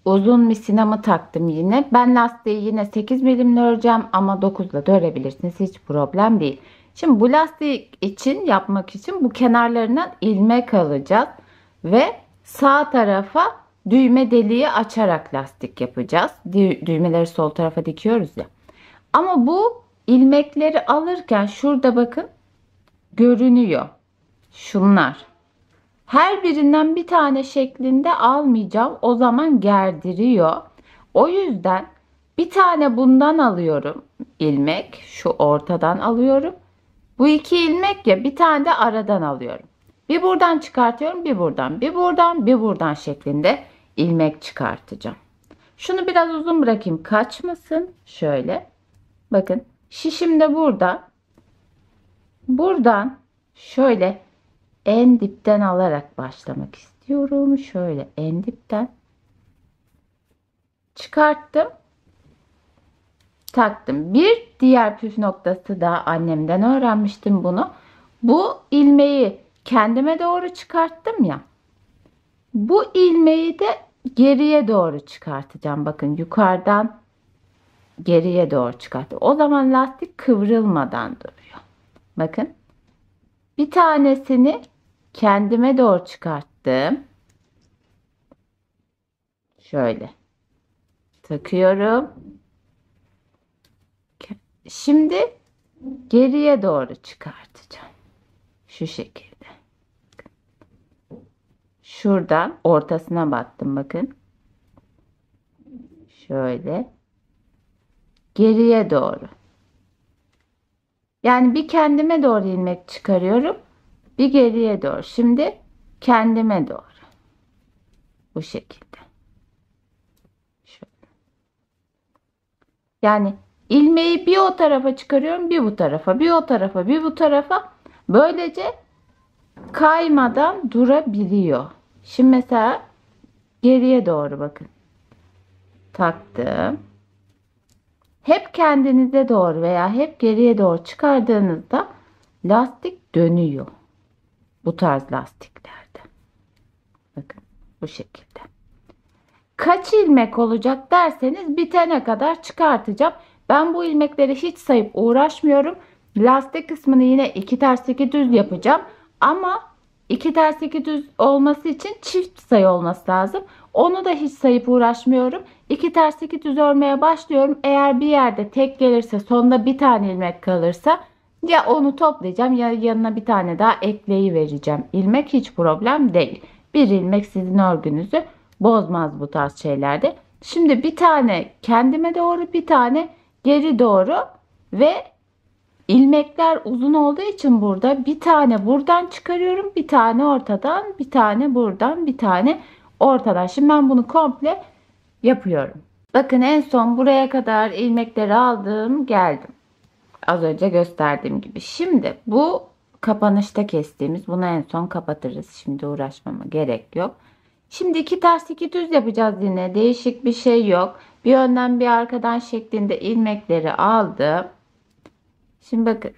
[SPEAKER 1] Uzun misinamı taktım yine. Ben lastiği yine 8 milimle öreceğim ama 9 ile de örebilirsiniz. Hiç problem değil. Şimdi bu lastik için yapmak için bu kenarlarından ilmek alacağız ve sağ tarafa düğme deliği açarak lastik yapacağız. Düğmeleri sol tarafa dikiyoruz ya. Ama bu ilmekleri alırken şurada bakın görünüyor. Şunlar. Her birinden bir tane şeklinde almayacağım. O zaman gerdiriyor. O yüzden bir tane bundan alıyorum ilmek. Şu ortadan alıyorum. Bu iki ilmek ya bir tane de aradan alıyorum. Bir buradan çıkartıyorum, bir buradan, bir buradan, bir buradan şeklinde ilmek çıkartacağım. Şunu biraz uzun bırakayım kaçmasın. Şöyle. Bakın şişim de burada. Buradan şöyle en dipten alarak başlamak istiyorum. Şöyle en dipten çıkarttım taktım. Bir diğer püf noktası da annemden öğrenmiştim bunu. Bu ilmeği kendime doğru çıkarttım ya. Bu ilmeği de geriye doğru çıkartacağım. Bakın yukarıdan geriye doğru çıkarttım. O zaman lastik kıvrılmadan duruyor. Bakın. Bir tanesini kendime doğru çıkarttım. Şöyle takıyorum. Şimdi geriye doğru çıkartacağım. Şu şekilde. Şuradan ortasına battım bakın. Şöyle. Geriye doğru. Yani bir kendime doğru ilmek çıkarıyorum. Bir geriye doğru. Şimdi kendime doğru. Bu şekilde. Şöyle. Yani ilmeği bir o tarafa çıkarıyorum, bir bu tarafa, bir o tarafa, bir bu tarafa. Böylece kaymadan durabiliyor. Şimdi mesela geriye doğru bakın. Taktım. Hep kendinize doğru veya hep geriye doğru çıkardığınızda lastik dönüyor. Bu tarz lastiklerde. Bakın bu şekilde. Kaç ilmek olacak derseniz bitene kadar çıkartacağım. Ben bu ilmekleri hiç sayıp uğraşmıyorum. Lastik kısmını yine iki ters iki düz yapacağım. Ama iki ters iki düz olması için çift sayı olması lazım. Onu da hiç sayıp uğraşmıyorum. İki ters iki düz örmeye başlıyorum. Eğer bir yerde tek gelirse sonda bir tane ilmek kalırsa ya onu toplayacağım ya yanına bir tane daha ekleyi vereceğim. İlmek hiç problem değil. Bir ilmek sizin örgünüzü bozmaz bu tarz şeylerde. Şimdi bir tane kendime doğru bir tane geri doğru ve ilmekler uzun olduğu için burada bir tane buradan çıkarıyorum. Bir tane ortadan, bir tane buradan, bir tane ortadan. Şimdi ben bunu komple yapıyorum. Bakın en son buraya kadar ilmekleri aldım, geldim. Az önce gösterdiğim gibi. Şimdi bu kapanışta kestiğimiz bunu en son kapatırız. Şimdi uğraşmama gerek yok. Şimdi iki ters iki düz yapacağız yine. Değişik bir şey yok. Bir önden bir arkadan şeklinde ilmekleri aldım. Şimdi bakın.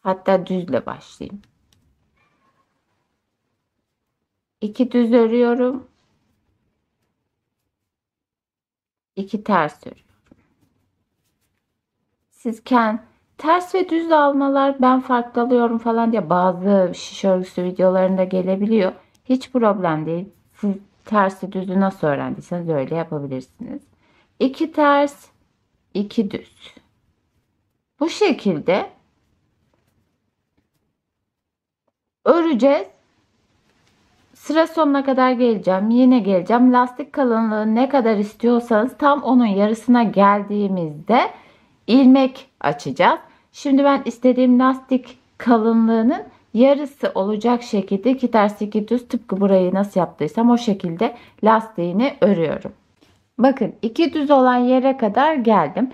[SPEAKER 1] Hatta düzle başlayayım. İki düz örüyorum. İki ters örüyorum. Sizken ters ve düz almalar ben farklı alıyorum falan diye bazı şiş örgüsü videolarında gelebiliyor. Hiç problem değil. Siz tersi düzü nasıl öğrendiyseniz öyle yapabilirsiniz. 2 ters, 2 düz. Bu şekilde öreceğiz. Sıra sonuna kadar geleceğim. Yine geleceğim. Lastik kalınlığı ne kadar istiyorsanız tam onun yarısına geldiğimizde ilmek açacağız. Şimdi ben istediğim lastik kalınlığının yarısı olacak şekilde 2 ters 2 düz tıpkı burayı nasıl yaptıysam o şekilde lastiğini örüyorum. Bakın iki düz olan yere kadar geldim.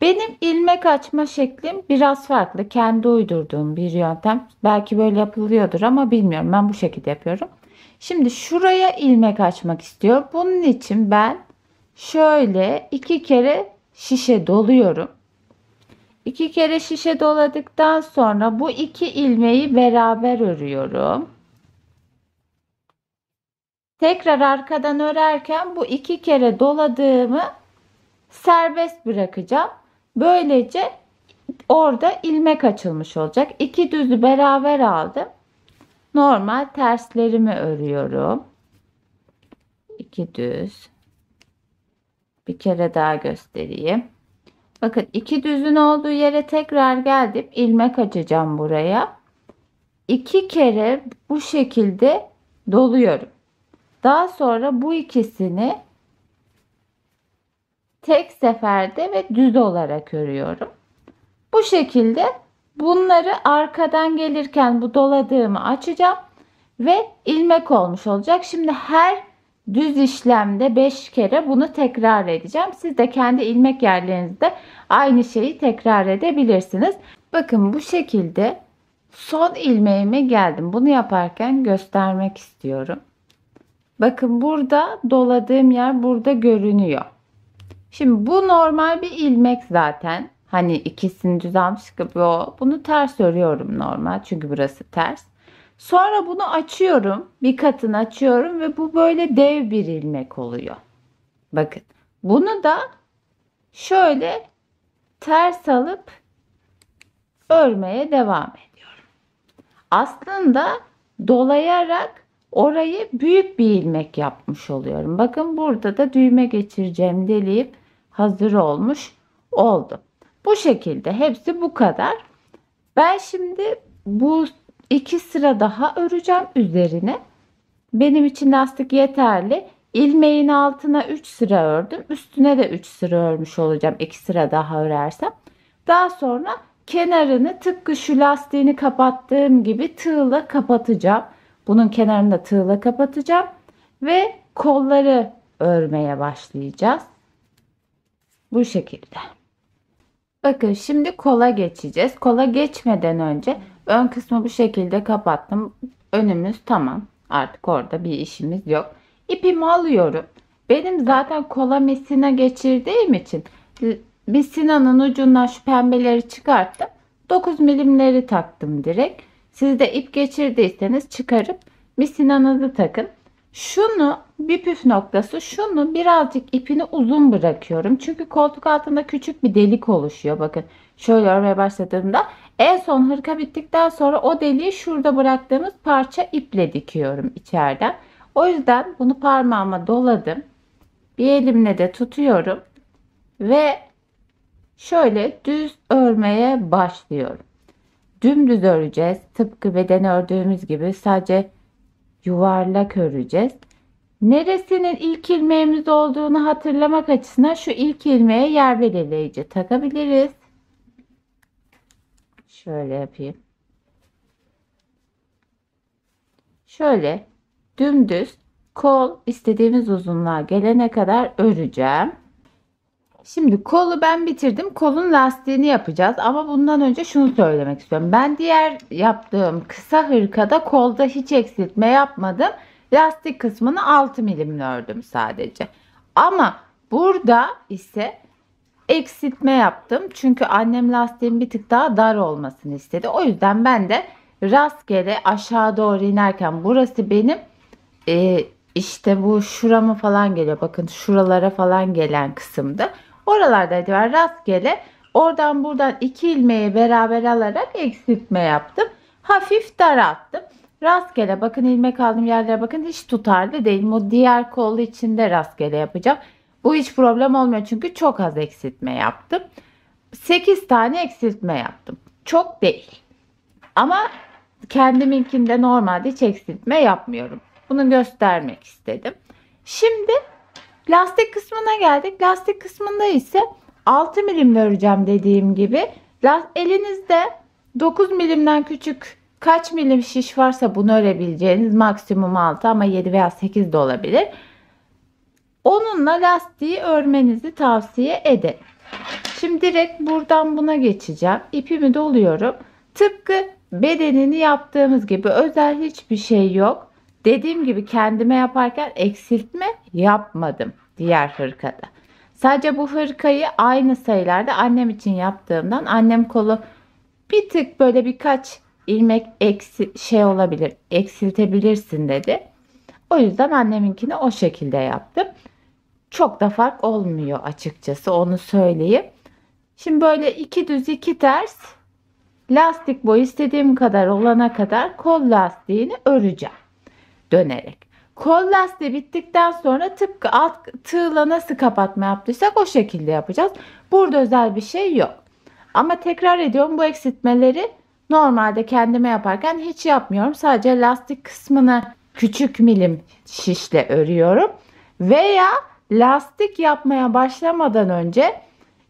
[SPEAKER 1] Benim ilmek açma şeklim biraz farklı. Kendi uydurduğum bir yöntem. Belki böyle yapılıyordur ama bilmiyorum. Ben bu şekilde yapıyorum. Şimdi şuraya ilmek açmak istiyor. Bunun için ben şöyle iki kere şişe doluyorum. İki kere şişe doladıktan sonra bu iki ilmeği beraber örüyorum. Tekrar arkadan örerken bu iki kere doladığımı serbest bırakacağım. Böylece orada ilmek açılmış olacak. İki düzü beraber aldım. Normal terslerimi örüyorum. İki düz. Bir kere daha göstereyim. Bakın iki düzün olduğu yere tekrar geldim. ilmek açacağım buraya. İki kere bu şekilde doluyorum. Daha sonra bu ikisini tek seferde ve düz olarak örüyorum. Bu şekilde bunları arkadan gelirken bu doladığımı açacağım ve ilmek olmuş olacak. Şimdi her düz işlemde 5 kere bunu tekrar edeceğim. Siz de kendi ilmek yerlerinizde aynı şeyi tekrar edebilirsiniz. Bakın bu şekilde son ilmeğime geldim. Bunu yaparken göstermek istiyorum. Bakın burada doladığım yer burada görünüyor. Şimdi bu normal bir ilmek zaten. Hani ikisini düz almış gibi o. Bunu ters örüyorum normal. Çünkü burası ters. Sonra bunu açıyorum. Bir katını açıyorum ve bu böyle dev bir ilmek oluyor. Bakın. Bunu da şöyle ters alıp örmeye devam ediyorum. Aslında dolayarak orayı büyük bir ilmek yapmış oluyorum. Bakın burada da düğme geçireceğim deleyip hazır olmuş oldu. Bu şekilde hepsi bu kadar. Ben şimdi bu 2 sıra daha öreceğim üzerine. Benim için lastik yeterli. İlmeğin altına 3 sıra ördüm. Üstüne de 3 sıra örmüş olacağım. 2 sıra daha örersem. Daha sonra kenarını tıpkı şu lastiğini kapattığım gibi tığla kapatacağım. Bunun kenarını da tığla kapatacağım. Ve kolları örmeye başlayacağız. Bu şekilde. Bakın şimdi kola geçeceğiz. Kola geçmeden önce ön kısmı bu şekilde kapattım. Önümüz tamam. Artık orada bir işimiz yok. İpimi alıyorum. Benim zaten kola misina geçirdiğim için bir sinanın ucundan şu pembeleri çıkarttım. 9 milimleri taktım direkt. Siz de ip geçirdiyseniz çıkarıp misinanızı takın. Şunu bir püf noktası şunu birazcık ipini uzun bırakıyorum. Çünkü koltuk altında küçük bir delik oluşuyor. Bakın şöyle örmeye başladığımda en son hırka bittikten sonra o deliği şurada bıraktığımız parça iple dikiyorum içeriden. O yüzden bunu parmağıma doladım. Bir elimle de tutuyorum ve şöyle düz örmeye başlıyorum. Dümdüz öreceğiz. Tıpkı beden ördüğümüz gibi sadece yuvarlak öreceğiz neresinin ilk ilmeğimiz olduğunu hatırlamak açısından şu ilk ilmeğe yer belirleyici takabiliriz. Şöyle yapayım. Şöyle dümdüz kol istediğimiz uzunluğa gelene kadar öreceğim. Şimdi kolu ben bitirdim. Kolun lastiğini yapacağız. Ama bundan önce şunu söylemek istiyorum. Ben diğer yaptığım kısa hırkada kolda hiç eksiltme yapmadım. Lastik kısmını 6 milimle ördüm sadece. Ama burada ise eksiltme yaptım. Çünkü annem lastiğin bir tık daha dar olmasını istedi. O yüzden ben de rastgele aşağı doğru inerken burası benim e, işte bu şurama falan geliyor. Bakın şuralara falan gelen kısımdı. Oralardaydı ben rastgele oradan buradan iki ilmeği beraber alarak eksiltme yaptım. Hafif daralttım. Rastgele bakın ilmek aldığım yerlere bakın hiç tutarlı değil. Bu diğer kol içinde rastgele yapacağım. Bu hiç problem olmuyor çünkü çok az eksiltme yaptım. 8 tane eksiltme yaptım. Çok değil. Ama kendiminkinde normalde hiç eksiltme yapmıyorum. Bunu göstermek istedim. Şimdi lastik kısmına geldik. Lastik kısmında ise 6 milimle öreceğim dediğim gibi. Elinizde 9 milimden küçük Kaç milim şiş varsa bunu örebileceğiniz maksimum 6 ama 7 veya 8 de olabilir. Onunla lastiği örmenizi tavsiye ederim. Şimdi direkt buradan buna geçeceğim. İpimi doluyorum. Tıpkı bedenini yaptığımız gibi özel hiçbir şey yok. Dediğim gibi kendime yaparken eksiltme yapmadım diğer hırkada. Sadece bu hırkayı aynı sayılarda annem için yaptığımdan annem kolu bir tık böyle birkaç ilmek eksi şey olabilir eksiltebilirsin dedi. O yüzden anneminkini o şekilde yaptım. Çok da fark olmuyor açıkçası onu söyleyeyim. Şimdi böyle iki düz iki ters lastik boy istediğim kadar olana kadar kol lastiğini öreceğim dönerek. Kol lastiği bittikten sonra tıpkı alt tığla nasıl kapatma yaptıysak o şekilde yapacağız. Burada özel bir şey yok. Ama tekrar ediyorum bu eksiltmeleri Normalde kendime yaparken hiç yapmıyorum. Sadece lastik kısmını küçük milim şişle örüyorum. Veya lastik yapmaya başlamadan önce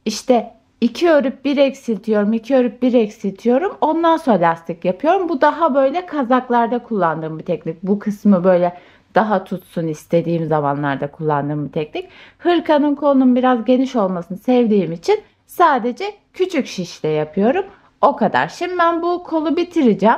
[SPEAKER 1] işte iki örüp bir eksiltiyorum, iki örüp bir eksiltiyorum. Ondan sonra lastik yapıyorum. Bu daha böyle kazaklarda kullandığım bir teknik. Bu kısmı böyle daha tutsun istediğim zamanlarda kullandığım bir teknik. Hırkanın kolunun biraz geniş olmasını sevdiğim için sadece küçük şişle yapıyorum. O kadar. Şimdi ben bu kolu bitireceğim.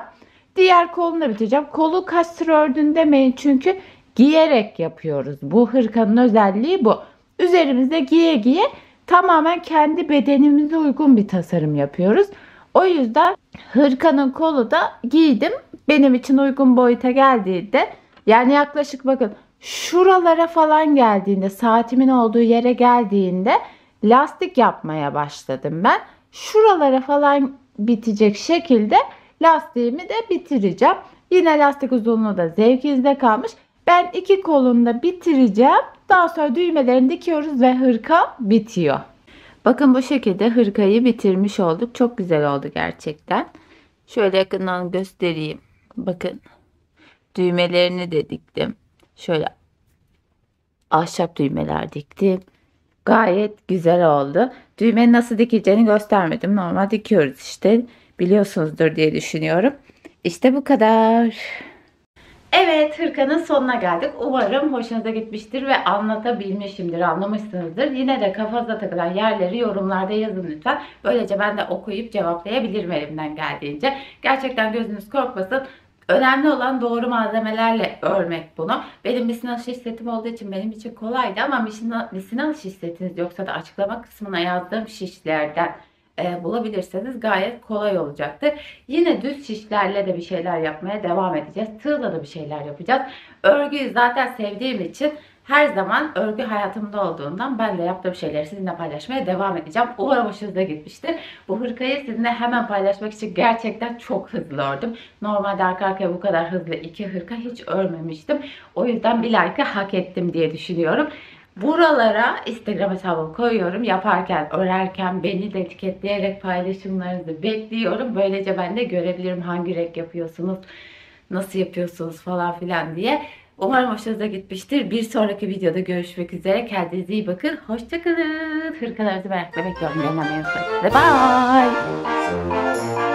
[SPEAKER 1] Diğer kolunu da bitireceğim. Kolu kaç sıra ördün demeyin çünkü giyerek yapıyoruz. Bu hırkanın özelliği bu. Üzerimizde giye giye tamamen kendi bedenimize uygun bir tasarım yapıyoruz. O yüzden hırkanın kolu da giydim. Benim için uygun boyuta geldiğinde yani yaklaşık bakın şuralara falan geldiğinde saatimin olduğu yere geldiğinde lastik yapmaya başladım ben. Şuralara falan bitecek şekilde lastiğimi de bitireceğim. Yine lastik uzunluğu da zevkinizde kalmış. Ben iki kolunda bitireceğim. Daha sonra düğmelerini dikiyoruz ve hırka bitiyor. Bakın bu şekilde hırkayı bitirmiş olduk. Çok güzel oldu gerçekten. Şöyle yakından göstereyim. Bakın düğmelerini de diktim. Şöyle ahşap düğmeler diktim. Gayet güzel oldu. Düğme nasıl dikeceğini göstermedim. Normal dikiyoruz işte. Biliyorsunuzdur diye düşünüyorum. İşte bu kadar. Evet hırkanın sonuna geldik. Umarım hoşunuza gitmiştir ve anlatabilmişimdir, anlamışsınızdır. Yine de kafanıza takılan yerleri yorumlarda yazın lütfen. Böylece ben de okuyup cevaplayabilirim elimden geldiğince. Gerçekten gözünüz korkmasın. Önemli olan doğru malzemelerle örmek bunu. Benim misina şiş setim olduğu için benim için kolaydı ama misina, misina şiş yoksa da açıklama kısmına yazdığım şişlerden e, bulabilirseniz gayet kolay olacaktır. Yine düz şişlerle de bir şeyler yapmaya devam edeceğiz. Tığla da bir şeyler yapacağız. Örgüyü zaten sevdiğim için her zaman örgü hayatımda olduğundan ben de yaptığım şeyleri sizinle paylaşmaya devam edeceğim. Umarım hoşunuza gitmiştir. Bu hırkayı sizinle hemen paylaşmak için gerçekten çok hızlı ördüm. Normalde arka arkaya bu kadar hızlı iki hırka hiç örmemiştim. O yüzden bir like'ı hak ettim diye düşünüyorum. Buralara Instagram hesabımı koyuyorum. Yaparken, örerken beni de etiketleyerek paylaşımlarınızı bekliyorum. Böylece ben de görebilirim hangi renk yapıyorsunuz, nasıl yapıyorsunuz falan filan diye. Umarım hoşunuza gitmiştir. Bir sonraki videoda görüşmek üzere. Kendinize iyi bakın. Hoşçakalın. Hırkalarınızı merakla bekliyorum. Yayınlamayı unutmayın. Bye bye.